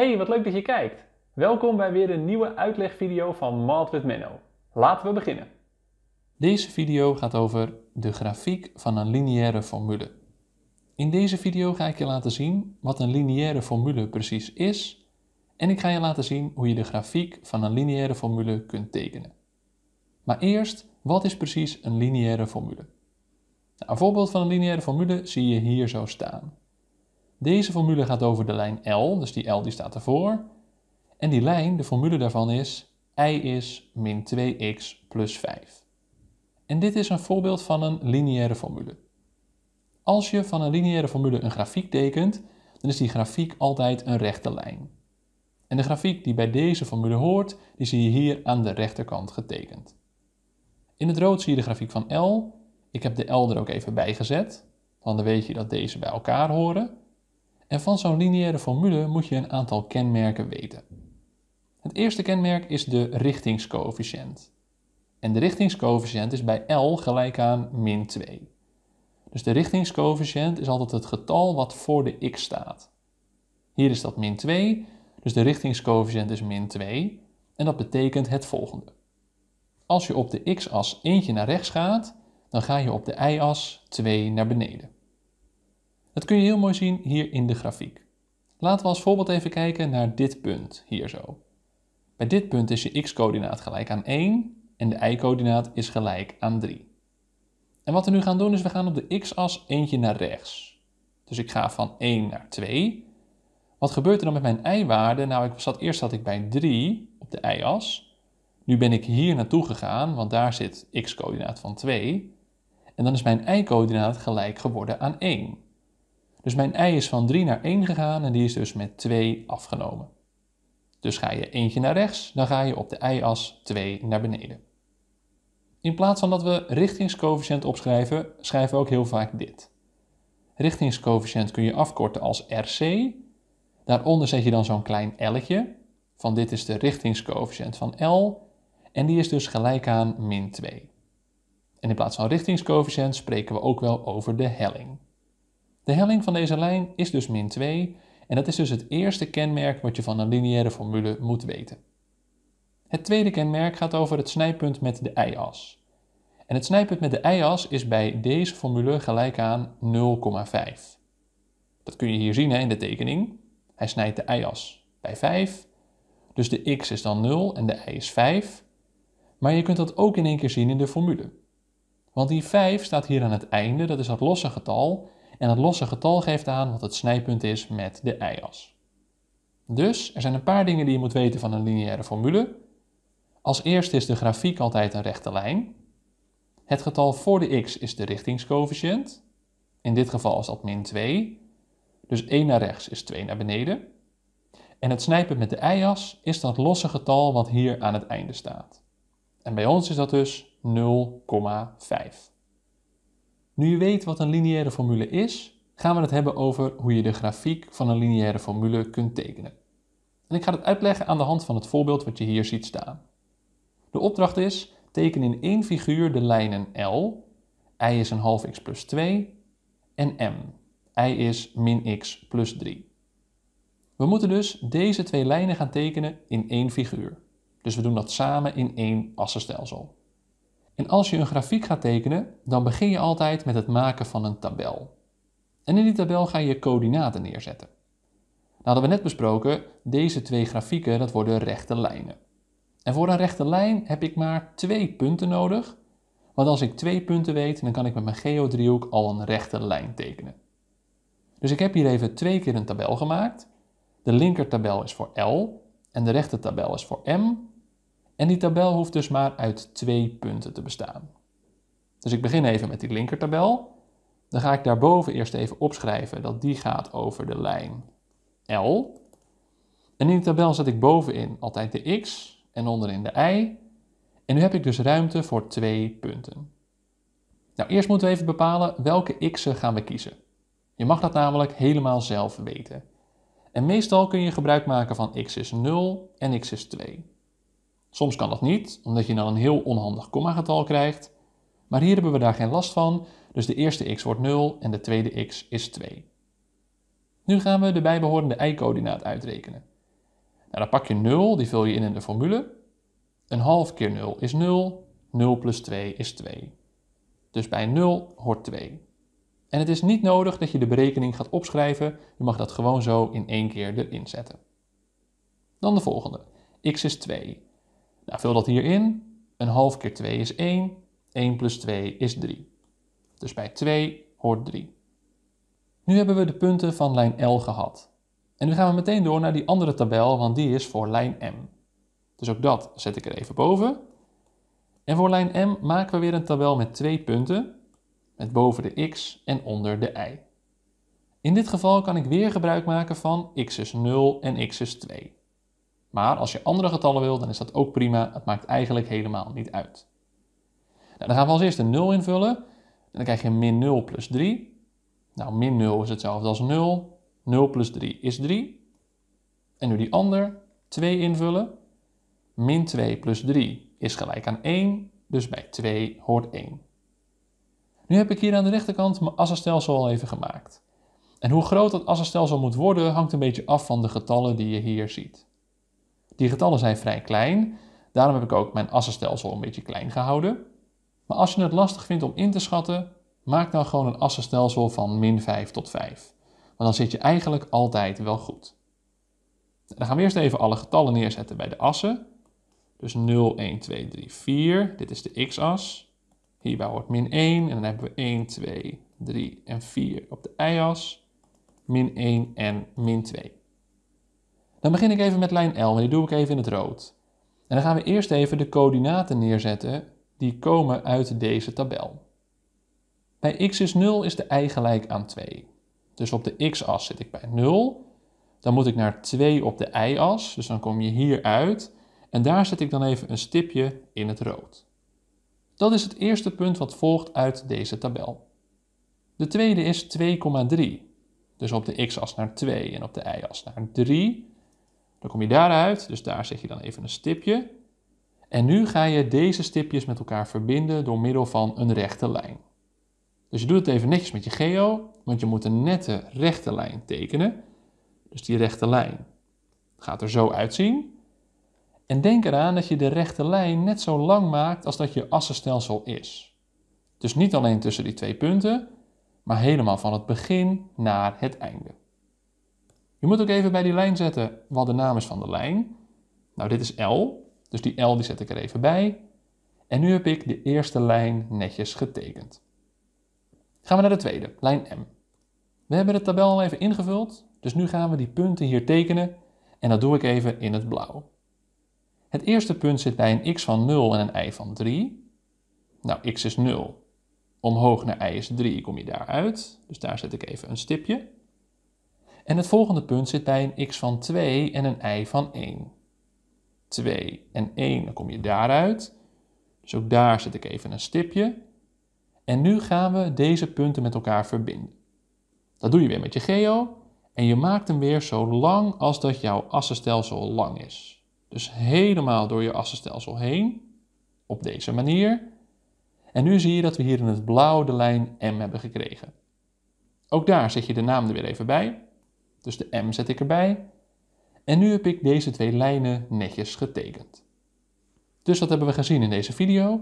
Hey, wat leuk dat je kijkt! Welkom bij weer een nieuwe uitlegvideo van Math with Menno. Laten we beginnen. Deze video gaat over de grafiek van een lineaire formule. In deze video ga ik je laten zien wat een lineaire formule precies is en ik ga je laten zien hoe je de grafiek van een lineaire formule kunt tekenen. Maar eerst, wat is precies een lineaire formule? Nou, een voorbeeld van een lineaire formule zie je hier zo staan. Deze formule gaat over de lijn L, dus die L die staat ervoor. En die lijn, de formule daarvan is i is min 2x plus 5. En dit is een voorbeeld van een lineaire formule. Als je van een lineaire formule een grafiek tekent, dan is die grafiek altijd een rechte lijn. En de grafiek die bij deze formule hoort, die zie je hier aan de rechterkant getekend. In het rood zie je de grafiek van L. Ik heb de L er ook even bij gezet, want dan weet je dat deze bij elkaar horen. En van zo'n lineaire formule moet je een aantal kenmerken weten. Het eerste kenmerk is de richtingscoëfficiënt. En de richtingscoëfficiënt is bij L gelijk aan min 2. Dus de richtingscoëfficiënt is altijd het getal wat voor de x staat. Hier is dat min 2, dus de richtingscoëfficiënt is min 2. En dat betekent het volgende. Als je op de x-as eentje naar rechts gaat, dan ga je op de y-as 2 naar beneden. Dat kun je heel mooi zien hier in de grafiek. Laten we als voorbeeld even kijken naar dit punt hier zo. Bij dit punt is je x-coördinaat gelijk aan 1 en de y-coördinaat is gelijk aan 3. En wat we nu gaan doen is we gaan op de x-as eentje naar rechts. Dus ik ga van 1 naar 2. Wat gebeurt er dan met mijn y-waarde? Nou, ik zat, eerst zat ik bij 3 op de y-as. Nu ben ik hier naartoe gegaan, want daar zit x-coördinaat van 2. En dan is mijn y-coördinaat gelijk geworden aan 1. Dus mijn i is van 3 naar 1 gegaan en die is dus met 2 afgenomen. Dus ga je eentje naar rechts, dan ga je op de y-as 2 naar beneden. In plaats van dat we richtingscoëfficiënt opschrijven, schrijven we ook heel vaak dit. Richtingscoëfficiënt kun je afkorten als RC. Daaronder zet je dan zo'n klein L'tje, van dit is de richtingscoëfficiënt van L en die is dus gelijk aan min 2. En in plaats van richtingscoëfficiënt spreken we ook wel over de helling. De helling van deze lijn is dus min 2 en dat is dus het eerste kenmerk wat je van een lineaire formule moet weten. Het tweede kenmerk gaat over het snijpunt met de y-as. En het snijpunt met de y-as is bij deze formule gelijk aan 0,5. Dat kun je hier zien hè, in de tekening. Hij snijdt de y-as bij 5. Dus de x is dan 0 en de y is 5. Maar je kunt dat ook in één keer zien in de formule. Want die 5 staat hier aan het einde, dat is dat losse getal, en het losse getal geeft aan wat het snijpunt is met de y-as. Dus er zijn een paar dingen die je moet weten van een lineaire formule. Als eerste is de grafiek altijd een rechte lijn. Het getal voor de x is de richtingscoëfficiënt. In dit geval is dat min 2. Dus 1 naar rechts is 2 naar beneden. En het snijpunt met de y-as is dat losse getal wat hier aan het einde staat. En bij ons is dat dus 0,5. Nu je weet wat een lineaire formule is, gaan we het hebben over hoe je de grafiek van een lineaire formule kunt tekenen. En ik ga het uitleggen aan de hand van het voorbeeld wat je hier ziet staan. De opdracht is, teken in één figuur de lijnen L, i is een half x plus 2, en m, i is min x plus 3. We moeten dus deze twee lijnen gaan tekenen in één figuur. Dus we doen dat samen in één assenstelsel. En als je een grafiek gaat tekenen, dan begin je altijd met het maken van een tabel. En in die tabel ga je je coördinaten neerzetten. Nou hadden we net besproken, deze twee grafieken dat worden rechte lijnen. En voor een rechte lijn heb ik maar twee punten nodig, want als ik twee punten weet, dan kan ik met mijn geodriehoek al een rechte lijn tekenen. Dus ik heb hier even twee keer een tabel gemaakt. De linker tabel is voor L en de rechter tabel is voor M. En die tabel hoeft dus maar uit twee punten te bestaan. Dus ik begin even met die linkertabel. Dan ga ik daarboven eerst even opschrijven dat die gaat over de lijn L. En in die tabel zet ik bovenin altijd de x en onderin de y. En nu heb ik dus ruimte voor twee punten. Nou, eerst moeten we even bepalen welke x'en gaan we kiezen. Je mag dat namelijk helemaal zelf weten. En meestal kun je gebruik maken van x is 0 en x is 2. Soms kan dat niet, omdat je dan een heel onhandig kommagetal krijgt. Maar hier hebben we daar geen last van, dus de eerste x wordt 0 en de tweede x is 2. Nu gaan we de bijbehorende y-coördinaat uitrekenen. Nou, dan pak je 0, die vul je in in de formule. Een half keer 0 is 0, 0 plus 2 is 2. Dus bij 0 hoort 2. En het is niet nodig dat je de berekening gaat opschrijven, je mag dat gewoon zo in één keer erin zetten. Dan de volgende, x is 2. Nou, vul dat hierin. Een half keer 2 is 1. 1 plus 2 is 3. Dus bij 2 hoort 3. Nu hebben we de punten van lijn L gehad. En nu gaan we meteen door naar die andere tabel, want die is voor lijn M. Dus ook dat zet ik er even boven. En voor lijn M maken we weer een tabel met twee punten, met boven de x en onder de y. In dit geval kan ik weer gebruik maken van x is 0 en x is 2. Maar als je andere getallen wil, dan is dat ook prima. Het maakt eigenlijk helemaal niet uit. Nou, dan gaan we als eerste 0 invullen. En dan krijg je min 0 plus 3. Nou, min 0 is hetzelfde als 0. 0 plus 3 is 3. En nu die ander, 2 invullen. Min 2 plus 3 is gelijk aan 1, dus bij 2 hoort 1. Nu heb ik hier aan de rechterkant mijn assenstelsel al even gemaakt. En hoe groot dat assenstelsel moet worden hangt een beetje af van de getallen die je hier ziet. Die getallen zijn vrij klein, daarom heb ik ook mijn assenstelsel een beetje klein gehouden. Maar als je het lastig vindt om in te schatten, maak dan gewoon een assenstelsel van min 5 tot 5. Want dan zit je eigenlijk altijd wel goed. Dan gaan we eerst even alle getallen neerzetten bij de assen. Dus 0, 1, 2, 3, 4. Dit is de x-as. Hierbij hoort min 1 en dan hebben we 1, 2, 3 en 4 op de y-as. Min 1 en min 2. Dan begin ik even met lijn L, en die doe ik even in het rood. En dan gaan we eerst even de coördinaten neerzetten die komen uit deze tabel. Bij x is 0 is de y gelijk aan 2. Dus op de x-as zit ik bij 0. Dan moet ik naar 2 op de y-as, dus dan kom je hier uit. En daar zet ik dan even een stipje in het rood. Dat is het eerste punt wat volgt uit deze tabel. De tweede is 2,3. Dus op de x-as naar 2 en op de y-as naar 3. Dan kom je daaruit, dus daar zet je dan even een stipje. En nu ga je deze stipjes met elkaar verbinden door middel van een rechte lijn. Dus je doet het even netjes met je geo, want je moet een nette rechte lijn tekenen. Dus die rechte lijn gaat er zo uitzien. En denk eraan dat je de rechte lijn net zo lang maakt als dat je assenstelsel is. Dus niet alleen tussen die twee punten, maar helemaal van het begin naar het einde. Je moet ook even bij die lijn zetten wat de naam is van de lijn. Nou, dit is L, dus die L die zet ik er even bij. En nu heb ik de eerste lijn netjes getekend. Gaan we naar de tweede, lijn M. We hebben de tabel al even ingevuld, dus nu gaan we die punten hier tekenen. En dat doe ik even in het blauw. Het eerste punt zit bij een x van 0 en een y van 3. Nou, x is 0. Omhoog naar y is 3 kom je daaruit, dus daar zet ik even een stipje. En het volgende punt zit bij een x van 2 en een y van 1. 2 en 1, dan kom je daaruit. Dus ook daar zet ik even een stipje. En nu gaan we deze punten met elkaar verbinden. Dat doe je weer met je geo. En je maakt hem weer zo lang als dat jouw assenstelsel lang is. Dus helemaal door je assenstelsel heen. Op deze manier. En nu zie je dat we hier in het blauw de lijn M hebben gekregen. Ook daar zet je de naam er weer even bij. Dus de M zet ik erbij. En nu heb ik deze twee lijnen netjes getekend. Dus dat hebben we gezien in deze video.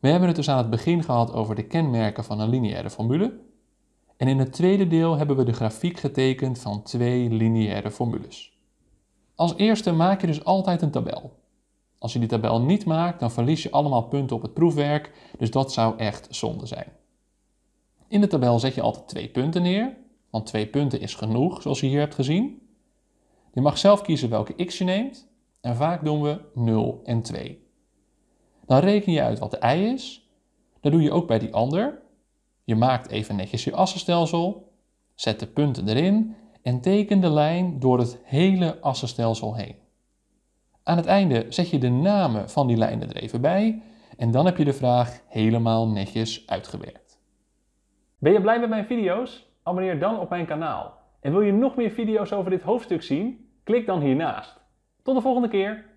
We hebben het dus aan het begin gehad over de kenmerken van een lineaire formule. En in het tweede deel hebben we de grafiek getekend van twee lineaire formules. Als eerste maak je dus altijd een tabel. Als je die tabel niet maakt, dan verlies je allemaal punten op het proefwerk, dus dat zou echt zonde zijn. In de tabel zet je altijd twee punten neer, want twee punten is genoeg, zoals je hier hebt gezien. Je mag zelf kiezen welke x je neemt. En vaak doen we 0 en 2. Dan reken je uit wat de y is. Dat doe je ook bij die ander. Je maakt even netjes je assenstelsel. Zet de punten erin en teken de lijn door het hele assenstelsel heen. Aan het einde zet je de namen van die lijnen er even bij en dan heb je de vraag helemaal netjes uitgewerkt. Ben je blij met mijn video's? abonneer dan op mijn kanaal. En wil je nog meer video's over dit hoofdstuk zien? Klik dan hiernaast. Tot de volgende keer!